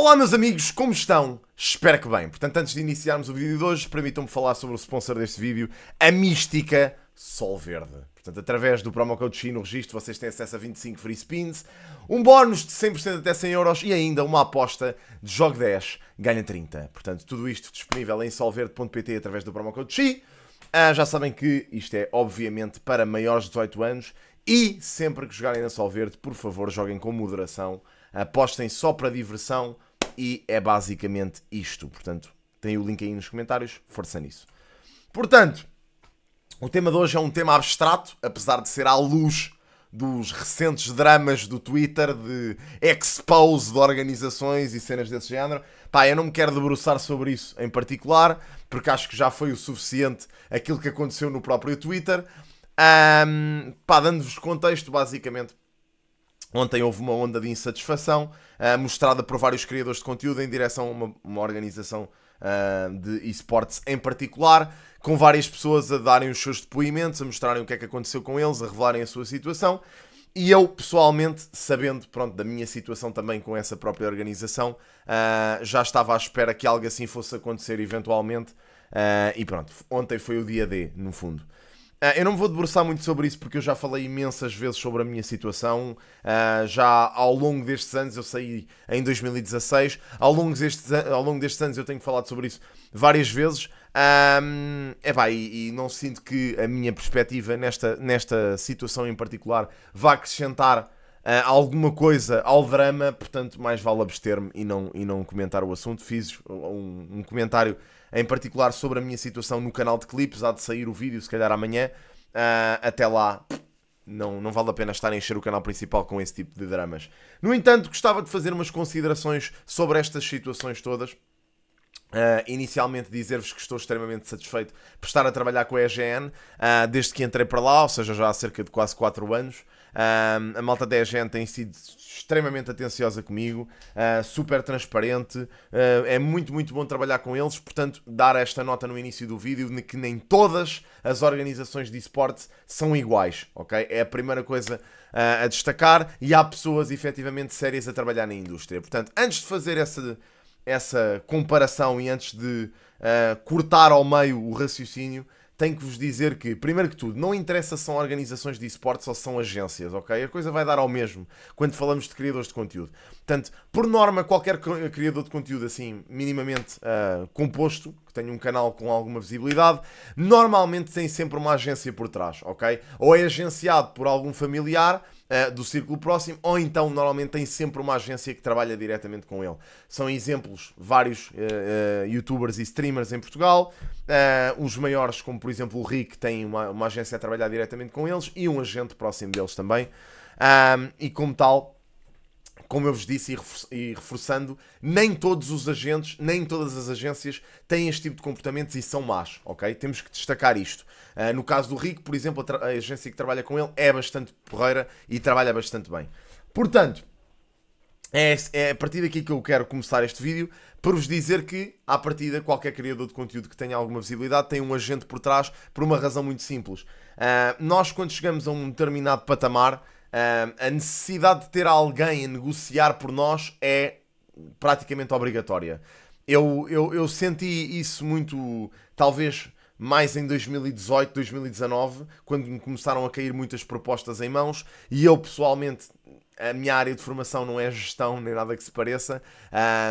Olá, meus amigos, como estão? Espero que bem. Portanto, antes de iniciarmos o vídeo de hoje, permitam-me falar sobre o sponsor deste vídeo, a mística Sol Verde. Portanto, através do promo code X no registro, vocês têm acesso a 25 free spins, um bónus de 100% até 100 euros e ainda uma aposta de jogo 10 ganha 30. Portanto, tudo isto disponível em solverde.pt através do promo code X. Ah, já sabem que isto é obviamente para maiores de 18 anos e sempre que jogarem na Sol Verde, por favor, joguem com moderação apostem só para diversão, e é basicamente isto. Portanto, tem o link aí nos comentários, força nisso. Portanto, o tema de hoje é um tema abstrato, apesar de ser à luz dos recentes dramas do Twitter de expose de organizações e cenas desse género. Pá, eu não me quero debruçar sobre isso em particular, porque acho que já foi o suficiente aquilo que aconteceu no próprio Twitter. Um, pá, dando-vos contexto, basicamente, Ontem houve uma onda de insatisfação uh, mostrada por vários criadores de conteúdo em direção a uma, uma organização uh, de esportes em particular, com várias pessoas a darem os seus depoimentos, a mostrarem o que é que aconteceu com eles, a revelarem a sua situação. E eu, pessoalmente, sabendo pronto, da minha situação também com essa própria organização, uh, já estava à espera que algo assim fosse acontecer eventualmente. e pronto, ontem foi o dia D, no fundo. Ah, eu não me vou debruçar muito sobre isso porque eu já falei imensas vezes sobre a minha situação. Ah, já ao longo destes anos, eu saí em 2016, ao longo destes, ao longo destes anos eu tenho falado sobre isso várias vezes. Um, epá, e, e não sinto que a minha perspectiva nesta, nesta situação em particular vá acrescentar uh, alguma coisa ao drama, portanto, mais vale abster-me e não, e não comentar o assunto. Fiz um, um comentário em particular sobre a minha situação no canal de clipes. Há de sair o vídeo, se calhar amanhã. Uh, até lá, não, não vale a pena estar a encher o canal principal com esse tipo de dramas. No entanto, gostava de fazer umas considerações sobre estas situações todas. Uh, inicialmente dizer-vos que estou extremamente satisfeito por estar a trabalhar com a EGN uh, ah, desde que entrei para lá, ou seja, já há cerca de quase 4 anos. Um, a malta 10 gente tem sido extremamente atenciosa comigo, uh, super transparente. Uh, é muito, muito bom trabalhar com eles. Portanto, dar esta nota no início do vídeo de que nem todas as organizações de esportes são iguais, ok? É a primeira coisa uh, a destacar e há pessoas efetivamente sérias a trabalhar na indústria. Portanto, antes de fazer essa, essa comparação e antes de cortar ao meio o raciocínio tenho que vos dizer que, primeiro que tudo, não interessa se são organizações de esportes ou se são agências, ok? A coisa vai dar ao mesmo quando falamos de criadores de conteúdo. Portanto, por norma, qualquer criador de conteúdo assim, minimamente uh, composto, que tenha um canal com alguma visibilidade, normalmente tem sempre uma agência por trás, ok? Ou é agenciado por algum familiar eh, do círculo próximo, ou então normalmente tem sempre uma agência que trabalha diretamente com ele. São exemplos vários uh, youtubers e streamers em Portugal, os maiores, como por exemplo o Rick, tem uma, uma agência a trabalhar diretamente com eles e um agente próximo deles também. Um, e como tal, como eu vos disse e reforçando, nem todos os agentes, nem todas as agências têm este tipo de comportamentos e são más, ok? Temos que destacar isto. Uh, no caso do Rico, por exemplo, a, a, agência que trabalha com ele é bastante porreira e trabalha bastante bem. Portanto, é, é a partir daqui que eu quero começar este vídeo para vos dizer que, à partida, qualquer criador de conteúdo que tenha alguma visibilidade tem um agente por trás por uma razão muito simples. Uh, nós, quando chegamos a um determinado patamar, a necessidade de ter alguém a negociar por nós é praticamente obrigatória. Eu, eu, eu senti isso muito, talvez mais em 2018, 2019, quando me começaram a cair muitas propostas em mãos, e eu pessoalmente a minha área de formação não é gestão nem nada que se pareça,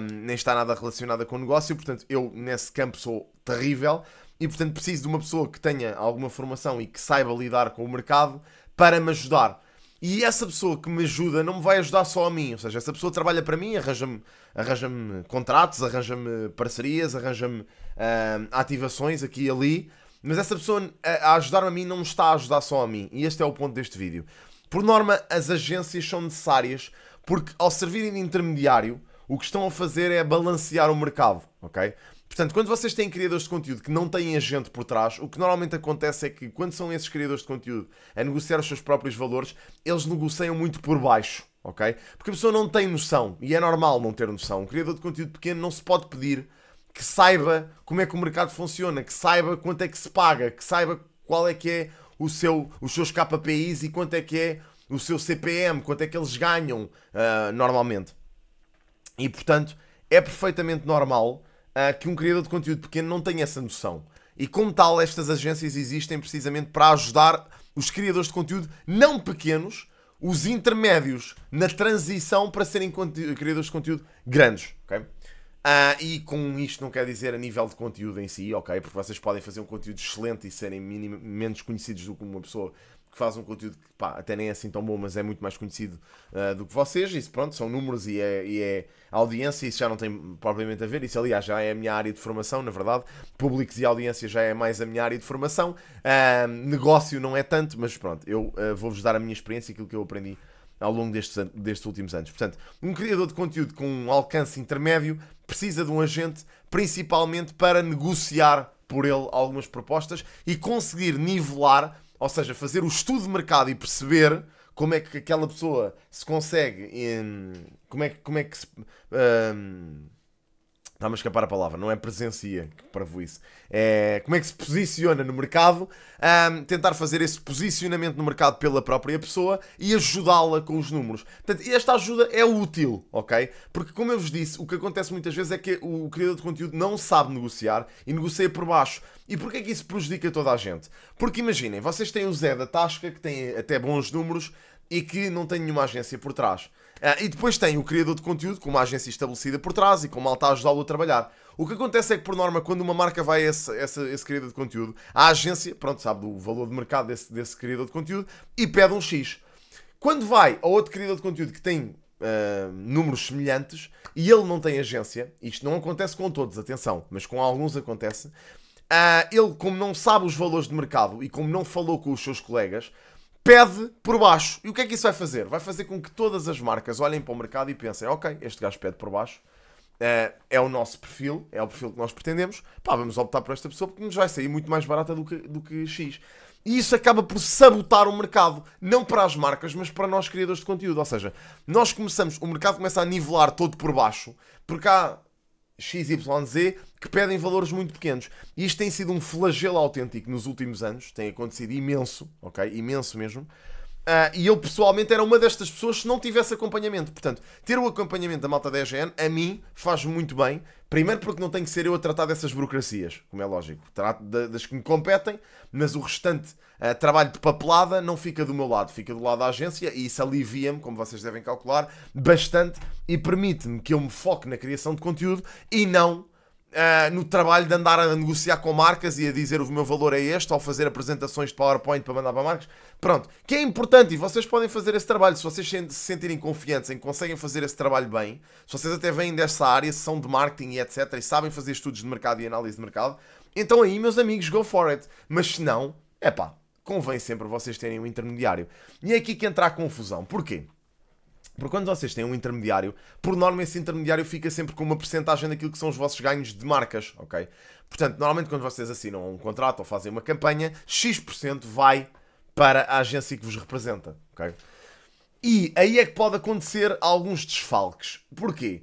um, nem está nada relacionada com o negócio, portanto, eu nesse campo sou terrível e, portanto, preciso de uma pessoa que tenha alguma formação e que saiba lidar com o mercado para me ajudar. E essa pessoa que me ajuda não me vai ajudar só a mim, ou seja, essa pessoa trabalha para mim, arranja-me arranja contratos, arranja-me parcerias, arranja-me uh, ativações aqui e ali, mas essa pessoa ah, a, ajudar-me a mim não me está a ajudar só a mim, e este é o ponto deste vídeo. Por norma, as agências são necessárias porque ao servirem de intermediário, o que estão a fazer é balancear o mercado, ok? Portanto, quando vocês têm criadores de conteúdo que não têm agente por trás, o que normalmente acontece é que quando são esses criadores de conteúdo a negociar os seus próprios valores, eles negociam muito por baixo, ok? Porque a pessoa não tem noção, e é normal não ter noção. Um criador de conteúdo pequeno não se pode pedir que saiba como é que o mercado funciona, que saiba quanto é que se paga, que saiba qual é que é o seu, os seus KPIs e quanto é que é o seu CPM, quanto é que eles ganham uh, normalmente. E portanto, é perfeitamente normal uh, que um criador de conteúdo pequeno não tem essa noção. E como tal, estas agências existem precisamente para ajudar os criadores de conteúdo não pequenos, os intermédios, na transição para serem criadores de conteúdo grandes. Okay? Uh, e com isto não quer dizer a nível de conteúdo em si, ok? Porque vocês podem fazer um conteúdo excelente e serem minim, menos conhecidos do que uma pessoa que faz um conteúdo que pá, até nem é assim tão bom, mas é muito mais conhecido uh, do que vocês. Isso pronto, são números e é, e é audiência, isso já não tem propriamente a ver. Isso, aliás, já é a minha área de formação, na verdade. Públicos e audiência já é mais a minha área de formação. Uh, negócio não é tanto, mas pronto, eu vou-vos dar a minha experiência, aquilo que eu aprendi ao longo destes, destes últimos anos. Portanto, um criador de conteúdo com um alcance intermédio precisa de um agente principalmente para negociar por ele algumas propostas e conseguir nivelar, ou seja, fazer o estudo de mercado e perceber como é que aquela pessoa se consegue, em, como, é, como é que se. Um, Está-me a escapar a palavra, não é presencia, que isso. É como é que se posiciona no mercado, um, tentar fazer esse posicionamento no mercado pela própria pessoa e ajudá-la com os números. Portanto, esta ajuda é útil, ok? Porque, como eu vos disse, o que acontece muitas vezes é que o criador de conteúdo não sabe negociar e negocia por baixo. E porquê é que isso prejudica toda a gente? Porque imaginem, vocês têm o Zé da Tasca, que tem até bons números e que não tem nenhuma agência por trás. Uh, e depois tem o criador de conteúdo com uma agência estabelecida por trás e com malta alta ajudá-lo a trabalhar. O que acontece é que, por norma, quando uma marca vai a esse, esse, esse criador de conteúdo, a agência, pronto, sabe do valor de mercado desse, desse criador de conteúdo e pede um X. Quando vai a outro criador de conteúdo que tem uh, números semelhantes e ele não tem agência, isto não acontece com todos, atenção, mas com alguns acontece, uh, ele, como não sabe os valores de mercado e como não falou com os seus colegas, pede por baixo. E o que é que isso vai fazer? Vai fazer com que todas as marcas olhem para o mercado e pensem: ok, este gajo pede por baixo, eh, é o nosso perfil, é o perfil que nós pretendemos, pá, vamos optar por esta pessoa porque nos vai sair muito mais barata do que, do que X. E isso acaba por sabotar o mercado, não para as marcas, mas para nós criadores de conteúdo. Ou seja, nós começamos, o mercado começa a nivelar todo por baixo, porque há XYZ que pedem valores muito pequenos. E isto tem sido um flagelo autêntico nos últimos anos, tem acontecido imenso, ok? Imenso mesmo. Uh, e eu pessoalmente era uma destas pessoas se não tivesse acompanhamento. Portanto, ter o acompanhamento da malta da EGN, a mim, faz muito bem. Primeiro porque não tenho que ser eu a tratar dessas burocracias, como é lógico. Trato das que me competem, mas o restante uh, trabalho de papelada não fica do meu lado, fica do lado da agência e isso alivia-me, como vocês devem calcular, bastante e permite-me que eu me foque na criação de conteúdo e não uh, no trabalho de andar a negociar com marcas e a dizer o meu valor é este, ou fazer apresentações de PowerPoint para mandar para marcas. Pronto, que é importante e vocês podem fazer esse trabalho se vocês se sentirem confiantes em que conseguem fazer esse trabalho bem. Se vocês até vêm dessa área, são de marketing e etc, e sabem fazer estudos de mercado e análise de mercado, então aí, meus amigos, go for it. Mas se não, é pá, convém sempre vocês terem um intermediário. E é aqui que entra a confusão. Porquê? Porque quando vocês têm um intermediário, por norma esse intermediário fica sempre com uma percentagem daquilo que são os vossos ganhos de marcas, ok? Portanto, normalmente quando vocês assinam um contrato ou fazem uma campanha, X% vai para a agência que vos representa, ok? E aí é que pode acontecer alguns desfalques. Porquê?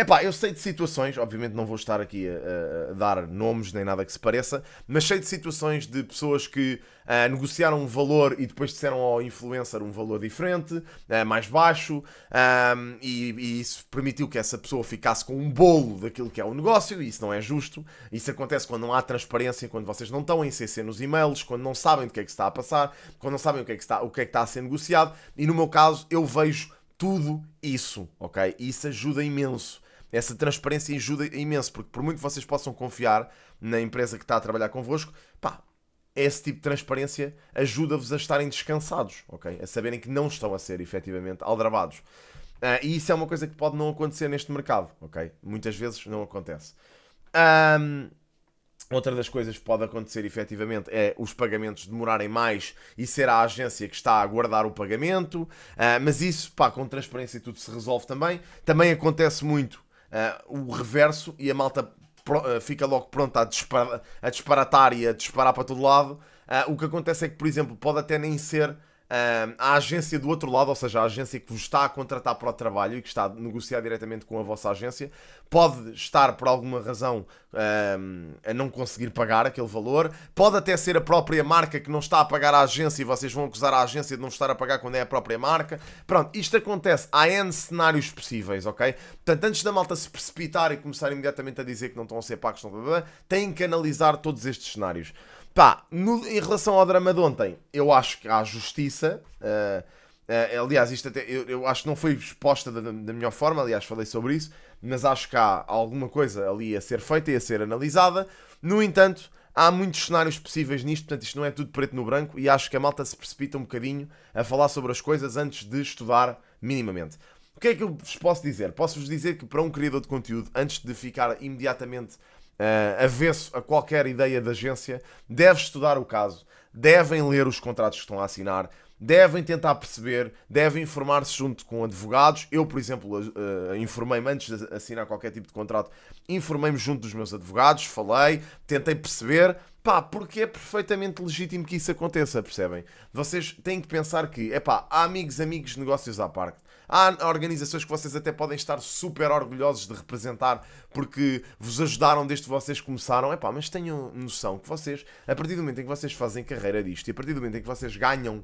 É pá, eu sei de situações, obviamente não vou estar aqui a, a, dar nomes nem nada que se pareça, mas sei de situações de pessoas que uh, negociaram um valor e depois disseram ao influencer um valor diferente, uh, mais baixo, um, ah, e, e, isso permitiu que essa pessoa ficasse com um bolo daquilo que é o negócio, e isso não é justo. Isso acontece quando não há transparência, quando vocês não estão em CC nos e-mails, quando não sabem do que é que está a passar, quando não sabem o que é que está, o que é que está a ser negociado, e no meu caso eu vejo tudo isso, ok? Isso ajuda imenso essa transparência ajuda imenso, porque por muito que vocês possam confiar na empresa que está a trabalhar convosco, pá, esse tipo de transparência ajuda-vos a estarem descansados, ok? A saberem que não estão a ser efetivamente aldrabados. Uh, e isso é uma coisa que pode não acontecer neste mercado, ok? Muitas vezes não acontece. Um, outra das coisas que pode acontecer efetivamente é os pagamentos demorarem mais e ser a agência que está a aguardar o pagamento, uh, mas isso, pá, com transparência e tudo se resolve também. Também acontece muito uh, o reverso e a malta ah, fica logo pronta a, dispara a disparatar e a disparar para todo lado. Uh, o que acontece é que, por exemplo, pode até nem ser a agência do outro lado, ou seja, a agência que vos está a contratar para o trabalho e que está a negociar diretamente com a vossa agência, pode estar por alguma razão a não conseguir pagar aquele valor, pode até ser a própria marca que não está a pagar a agência e vocês vão acusar a agência de não estar a pagar quando é a própria marca. Pronto, isto acontece, há N cenários possíveis, ok? Portanto, antes da malta se precipitar e começar imediatamente a dizer que não estão a ser pagos, têm que analisar todos estes cenários. Pá, no, em relação ao drama de ontem, eu acho que há justiça. Uh, uh, aliás, isto até, eu, eu, acho que não foi exposta da, da melhor forma, aliás, falei sobre isso, mas acho que há alguma coisa ali a ser feita e a ser analisada. No entanto, há muitos cenários possíveis nisto, portanto, isto não é tudo preto no branco e acho que a malta se precipita um bocadinho a falar sobre as coisas antes de estudar minimamente. O que é que eu vos posso dizer? Posso-vos dizer que para um criador de conteúdo, antes de ficar imediatamente uh, avesso a qualquer ideia de agência, deve estudar o caso, devem ler os contratos que estão a assinar, devem tentar perceber, devem informar-se junto com advogados. Eu, por exemplo, uh, informei-me antes de assinar qualquer tipo de contrato, informei-me junto dos meus advogados, falei, tentei perceber. Pá, porque é perfeitamente legítimo que isso aconteça, percebem? Vocês têm que pensar que, é pá, há amigos, amigos, negócios à parte. Há organizações que vocês até podem estar super orgulhosos de representar porque vos ajudaram desde que vocês começaram. É pá, mas tenham noção que vocês, a partir do momento em que vocês fazem carreira disto e a partir do momento em que vocês ganham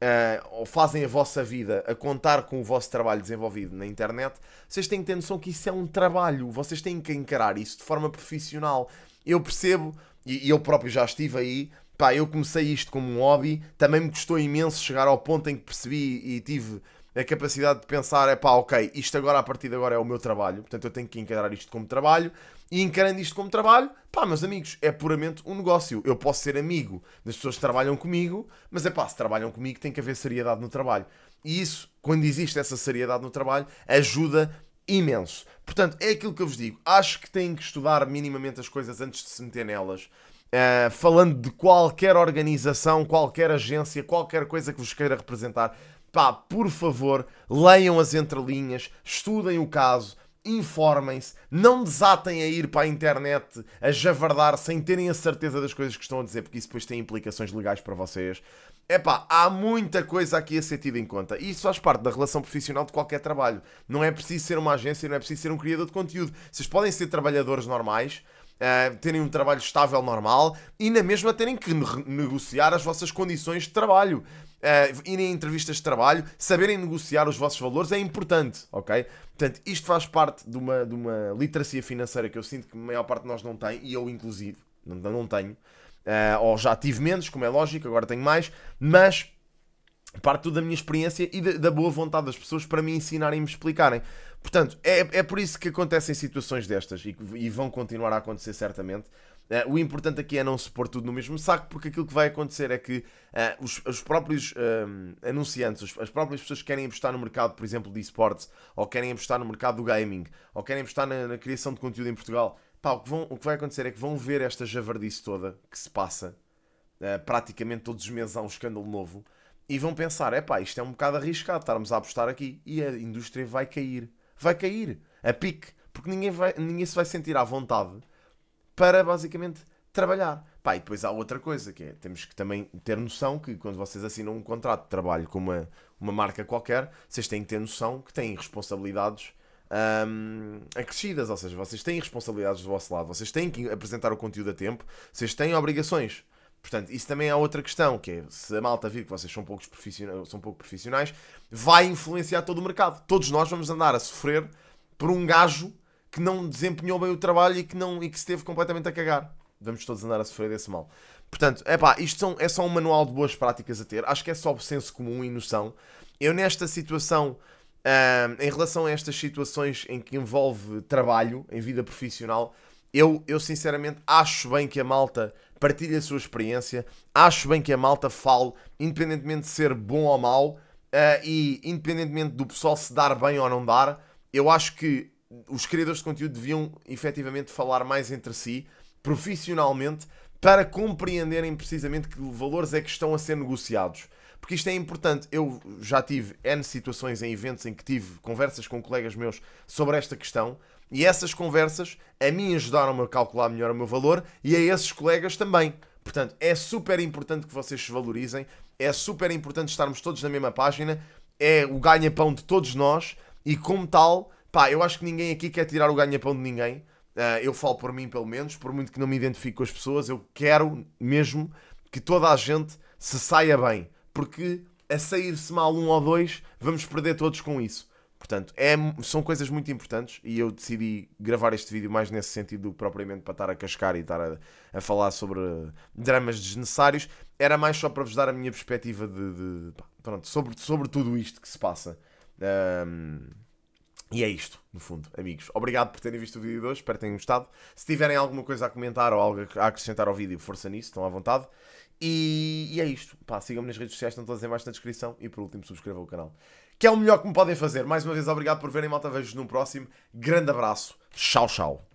Uh, ou fazem a vossa vida a contar com o vosso trabalho desenvolvido na internet, vocês têm que ter noção que isso é um trabalho, vocês têm que encarar isso de forma profissional. Eu percebo, e eu próprio já estive aí, pá, eu comecei isto como um hobby, também me custou imenso chegar ao ponto em que percebi e tive a capacidade de pensar, é pá, ok, isto agora a partir de agora é o meu trabalho, portanto eu tenho que encarar isto como trabalho, e encarando isto como trabalho, pá, meus amigos, é puramente um negócio. Eu posso ser amigo das pessoas que trabalham comigo, mas é pá, se trabalham comigo tem que haver seriedade no trabalho. E isso, quando existe essa seriedade no trabalho, ajuda imenso. Portanto, é aquilo que eu vos digo. Acho que têm que estudar minimamente as coisas antes de se meter nelas. Uh, falando de qualquer organização, qualquer agência, qualquer coisa que vos queira representar, pá, por favor, leiam as entrelinhas, estudem o caso, informem-se, não desatem a ir para a internet a javardar sem terem a certeza das coisas que estão a dizer, porque isso depois tem implicações legais para vocês. é pá há muita coisa aqui a ser tida em conta. E isso faz parte da relação profissional de qualquer trabalho. Não é preciso ser uma agência, não é preciso ser um criador de conteúdo. Vocês podem ser trabalhadores normais, uh, terem um trabalho estável normal e na mesma terem que negociar as vossas condições de trabalho. Uh, irem em entrevistas de trabalho, saberem negociar os vossos valores é importante, ok? Portanto, isto faz parte de uma, de uma literacia financeira que eu sinto que a maior parte de nós não tem, e eu inclusive, não, não tenho, uh, ou já tive menos, como é lógico, agora tenho mais, mas parte tudo da minha experiência e da, da boa vontade das pessoas para me ensinarem e me explicarem. Portanto, é, é por isso que acontecem situações destas e, e vão continuar a acontecer certamente. Uh, o importante aqui é não se pôr tudo no mesmo saco, porque aquilo que vai acontecer é que uh, os, os, próprios eh, anunciantes, os, as próprias pessoas que querem apostar no mercado, por exemplo, de esportes, ou querem apostar no mercado do gaming, ou querem apostar na, na criação de conteúdo em Portugal, pá, o, que vão, o que vai acontecer é que vão ver esta javardice toda que se passa uh, praticamente todos os meses há um escândalo novo e vão pensar: é pá, isto é um bocado arriscado estarmos a apostar aqui. E a indústria vai cair. Vai cair a pique. Porque ninguém, vai, ninguém se vai sentir à vontade para basicamente trabalhar. Pá, e depois há outra coisa que é: temos que também ter noção que quando vocês assinam um contrato de trabalho com uma, uma marca qualquer, vocês têm que ter noção que têm responsabilidades um, acrescidas. Ou seja, vocês têm responsabilidades do vosso lado, vocês têm que apresentar o conteúdo a tempo, vocês têm obrigações. Portanto, isso também é outra questão, que é, se a malta vir que vocês são, poucos profissionais, são pouco profissionais, vai influenciar todo o mercado. Todos nós vamos andar a sofrer por um gajo que não desempenhou bem o trabalho e que, não, e que esteve completamente a cagar. Vamos todos andar a sofrer desse mal. Portanto, é pá, isto são, é só um manual de boas práticas a ter. Acho que é só senso comum e noção. Eu, nesta situação, ah, em relação a estas situações em que envolve trabalho, em vida profissional, eu, eu sinceramente acho bem que a malta partilhe a sua experiência, acho bem que a malta fale, independentemente de ser bom ou mau, uh, e independentemente do pessoal se dar bem ou não dar, eu acho que os criadores de conteúdo deviam efetivamente falar mais entre si, profissionalmente, para compreenderem precisamente que valores é que estão a ser negociados. Porque isto é importante. Eu já tive N situações em eventos em que tive conversas com colegas meus sobre esta questão e essas conversas a mim ajudaram-me a calcular melhor o meu valor e a esses colegas também. Portanto, é super importante que vocês se valorizem, é super importante estarmos todos na mesma página, é o ganha-pão de todos nós e, como tal, pá, eu acho que ninguém aqui quer tirar o ganha-pão de ninguém. Uh, eu falo por mim, pelo menos, por muito que não me identifique com as pessoas, eu quero mesmo que toda a gente se saia bem, porque a sair-se mal um ou dois, vamos perder todos com isso. Portanto, é, são coisas muito importantes e eu decidi gravar este vídeo mais nesse sentido do que propriamente para estar a cascar e estar a, a falar sobre dramas desnecessários. Era mais só para vos dar a minha perspectiva de, de pronto, sobre, sobre tudo isto que se passa. Um, e é isto, no fundo, amigos. Obrigado por terem visto o vídeo de hoje, espero que tenham gostado. Se tiverem alguma coisa a comentar ou algo a acrescentar ao vídeo, força nisso, estão à vontade. E, e é isto. Sigam-me nas redes sociais, estão todas em baixo na descrição. E por último, subscrevam o canal que é o melhor que me podem fazer. Mais uma vez, obrigado por verem, malta. Vejo-vos no próximo. Grande abraço. Tchau, tchau.